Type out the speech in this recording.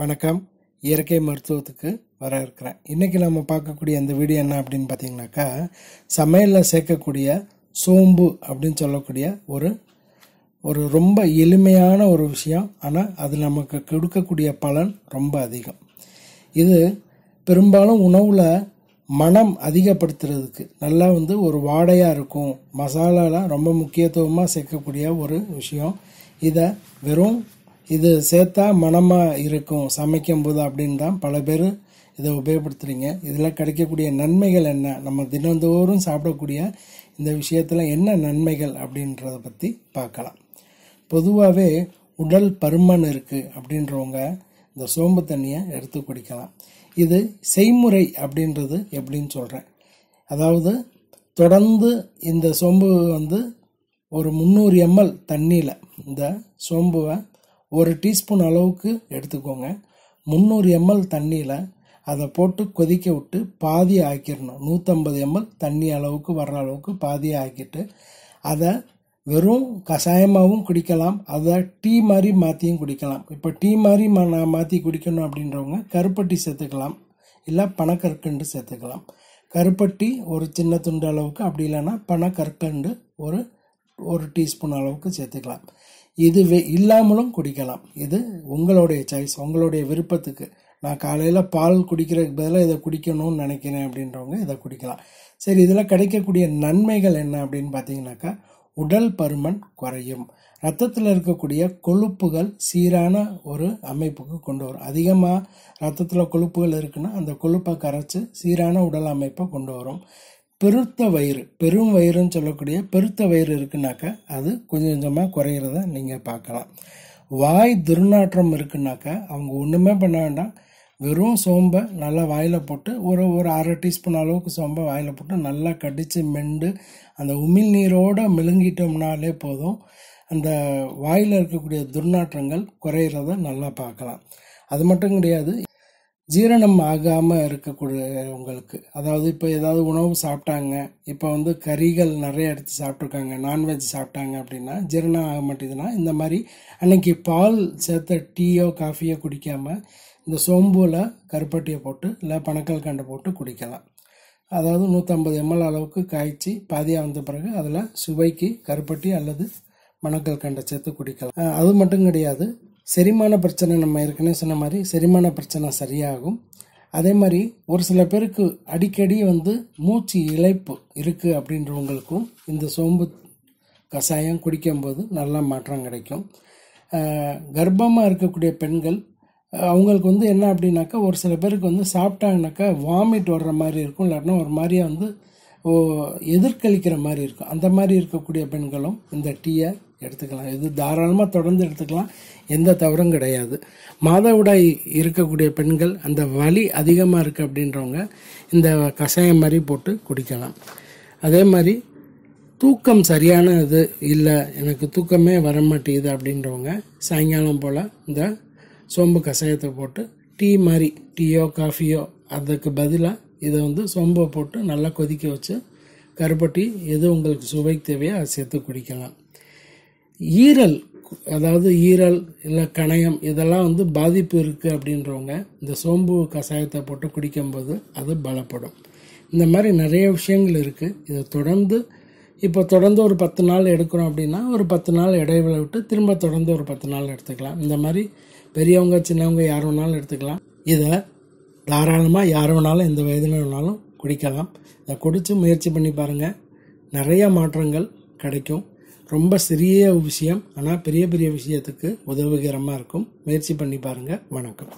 வணக்கம் இயற்கை மருத்துவத்துக்கு வர இருக்கிறேன் இன்றைக்கி நம்ம பார்க்கக்கூடிய அந்த வீடியோ என்ன அப்படின்னு பார்த்தீங்கன்னாக்கா சமையலில் சேர்க்கக்கூடிய சோம்பு அப்படின்னு சொல்லக்கூடிய ஒரு ஒரு ரொம்ப எளிமையான ஒரு விஷயம் ஆனால் அது நமக்கு கொடுக்கக்கூடிய பலன் ரொம்ப அதிகம் இது பெரும்பாலும் உணவில் மனம் அதிகப்படுத்துறதுக்கு நல்லா வந்து ஒரு வாடையாக இருக்கும் மசாலாலாம் ரொம்ப முக்கியத்துவமாக சேர்க்கக்கூடிய ஒரு விஷயம் இதை வெறும் இது சேர்த்தா மனமாக இருக்கும் சமைக்கும் போது அப்படின்னு தான் பல பேர் இதை உபயோகப்படுத்துகிறீங்க இதில் கிடைக்கக்கூடிய நன்மைகள் என்ன நம்ம தினந்தோறும் சாப்பிடக்கூடிய இந்த விஷயத்தில் என்ன நன்மைகள் அப்படின்றத பற்றி பார்க்கலாம் பொதுவாகவே உடல் பருமன் இருக்குது அப்படின்றவங்க இந்த சோம்பு தண்ணியை எடுத்து குடிக்கலாம் இது செய்முறை அப்படின்றது எப்படின்னு சொல்கிறேன் அதாவது தொடர்ந்து இந்த சோம்பு வந்து ஒரு முந்நூறு எம்எல் தண்ணியில் இந்த சோம்புவை ஒரு டீஸ்பூன் அளவுக்கு எடுத்துக்கோங்க முந்நூறு எம்எல் தண்ணியில் அதை போட்டு கொதிக்க விட்டு பாதி ஆக்கிடணும் நூற்றம்பது எம்எல் தண்ணி அளவுக்கு வர்ற அளவுக்கு பாதியாக ஆக்கிட்டு அதை வெறும் கஷாயமாகவும் குடிக்கலாம் அதை டீ மாதிரி மாற்றியும் குடிக்கலாம் இப்போ டீ மாதிரி மா நான் மாற்றி குடிக்கணும் அப்படின்றவங்க கருப்பட்டி சேர்த்துக்கலாம் இல்லை பனக்கற்கண்டு சேர்த்துக்கலாம் கருப்பட்டி ஒரு சின்ன துண்டு அளவுக்கு அப்படி இல்லைன்னா பனக்கற்கண்டு ஒரு ஒரு டீஸ்பூன் அளவுக்கு சேர்த்துக்கலாம் இதுவே இல்லாமலும் குடிக்கலாம் இது உங்களுடைய சாய்ஸ் உங்களுடைய விருப்பத்துக்கு நான் காலையில் பால் குடிக்கிறதுக்கு பதிலாக இதை குடிக்கணும்னு நினைக்கிறேன் அப்படின்றவங்க இதை குடிக்கலாம் சரி இதில் கிடைக்கக்கூடிய நன்மைகள் என்ன அப்படின்னு பார்த்தீங்கன்னாக்கா உடல் பருமன் குறையும் ரத்தத்தில் இருக்கக்கூடிய கொழுப்புகள் சீரான ஒரு அமைப்புக்கு கொண்டு வரும் அதிகமாக ரத்தத்தில் கொழுப்புகள் இருக்குன்னா அந்த கொழுப்பை கரைச்சி சீரான உடல் அமைப்பை கொண்டு வரும் பெருத்த வயிறு பெரும் வயிறுன்னு சொல்லக்கூடிய பெருத்த வயிறு இருக்குனாக்கா அது கொஞ்சம் கொஞ்சமாக குறையிறத நீங்கள் பார்க்கலாம் வாய் துர்நாற்றம் இருக்குனாக்கா அவங்க ஒன்றுமே பண்ண வேண்டாம் வெறும் சோம்பை நல்லா வாயில் போட்டு ஒரு ஒரு அரை டீஸ்பூன் அளவுக்கு சோம்பை வாயில் போட்டு நல்லா கடித்து மெண்டு அந்த உமிழ்நீரோடு மெழுங்கிட்டோம்னாலே போதும் அந்த வாயில் இருக்கக்கூடிய துர்நாற்றங்கள் குறையிறத நல்லா பார்க்கலாம் அது மட்டும் கிடையாது ஜீரணம் ஆகாமல் இருக்கக்கூடியவங்களுக்கு அதாவது இப்போ ஏதாவது உணவு சாப்பிட்டாங்க இப்போ வந்து கறிகள் நிறைய எடுத்து சாப்பிட்ருக்காங்க நான்வெஜ் சாப்பிட்டாங்க அப்படின்னா ஜீரணம் ஆக மாட்டேதுன்னா இந்த மாதிரி அன்னைக்கு பால் சேர்த்த டீயோ காஃபியோ குடிக்காமல் இந்த சோம்பூவில் கருப்பட்டியை போட்டு இல்லை பணக்கல் கண்டை போட்டு குடிக்கலாம் அதாவது நூற்றம்பது எம்எல் அளவுக்கு காய்ச்சி பாதியாக வந்த பிறகு அதில் சுவைக்கு கருப்பட்டி அல்லது மணக்கல் கண்டை சேர்த்து குடிக்கலாம் அது மட்டும் கிடையாது செரிமான பிரச்சனை நம்ம ஏற்கனவே சொன்ன மாதிரி செரிமான பிரச்சனை சரியாகும் அதே மாதிரி ஒரு சில பேருக்கு அடிக்கடி வந்து மூச்சு இழைப்பு இருக்குது அப்படின்றவங்களுக்கும் இந்த சோம்பு கஷாயம் குடிக்கும்போது நல்லா மாற்றம் கிடைக்கும் கர்ப்பமாக இருக்கக்கூடிய பெண்கள் அவங்களுக்கு வந்து என்ன அப்படின்னாக்கா ஒரு சில பேருக்கு வந்து சாப்பிட்டாங்கனாக்கா வாமிட் வர்ற மாதிரி இருக்கும் இல்லாட்டினா ஒரு மாதிரியாக வந்து எதிர்கழிக்கிற மாதிரி இருக்கும் அந்த மாதிரி இருக்கக்கூடிய பெண்களும் இந்த டீயை எடுத்துக்கலாம் இது தாராளமாக தொடர்ந்து எடுத்துக்கலாம் எந்த தவறும் கிடையாது மாதவிடாய் இருக்கக்கூடிய பெண்கள் அந்த வலி அதிகமாக இருக்குது அப்படின்றவங்க இந்த கஷாயம் மாதிரி போட்டு குடிக்கலாம் அதே மாதிரி தூக்கம் சரியான இது இல்லை எனக்கு தூக்கமே வர மாட்டேங்குது அப்படின்றவங்க சாயங்காலம் போல் இந்த சோம்பு கஷாயத்தை போட்டு டீ மாதிரி டீயோ காஃபியோ அதுக்கு பதிலாக இதை வந்து சோம்பை போட்டு நல்லா கொதிக்க வச்சு கருப்பட்டி எது உங்களுக்கு சுவை தேவையோ அதை சேர்த்து குடிக்கலாம் ஈரல் அதாவது ஈரல் இல்லை கணையம் இதெல்லாம் வந்து பாதிப்பு இருக்குது அப்படின்றவங்க இந்த சோம்பு கஷாயத்தை போட்டு குடிக்கும்போது அது பலப்படும் இந்த மாதிரி நிறைய விஷயங்கள் இருக்குது இதை தொடர்ந்து இப்போ தொடர்ந்து ஒரு பத்து நாள் எடுக்கிறோம் அப்படின்னா ஒரு பத்து நாள் இடைவெளி விட்டு திரும்ப தொடர்ந்து ஒரு பத்து நாள் எடுத்துக்கலாம் இந்த மாதிரி பெரியவங்க சின்னவங்க யார் வேணாலும் எடுத்துக்கலாம் இதை தாராளமாக யார் வேணாலும் எந்த வயதில் வேணாலும் குடிக்கலாம் இதை குடித்து முயற்சி பண்ணி பாருங்கள் நிறைய மாற்றங்கள் கிடைக்கும் ரொம்ப சிறிய விஷயம் ஆனால் பெரிய பெரிய விஷயத்துக்கு உதவிகரமாக இருக்கும் முயற்சி பண்ணி பாருங்கள் வணக்கம்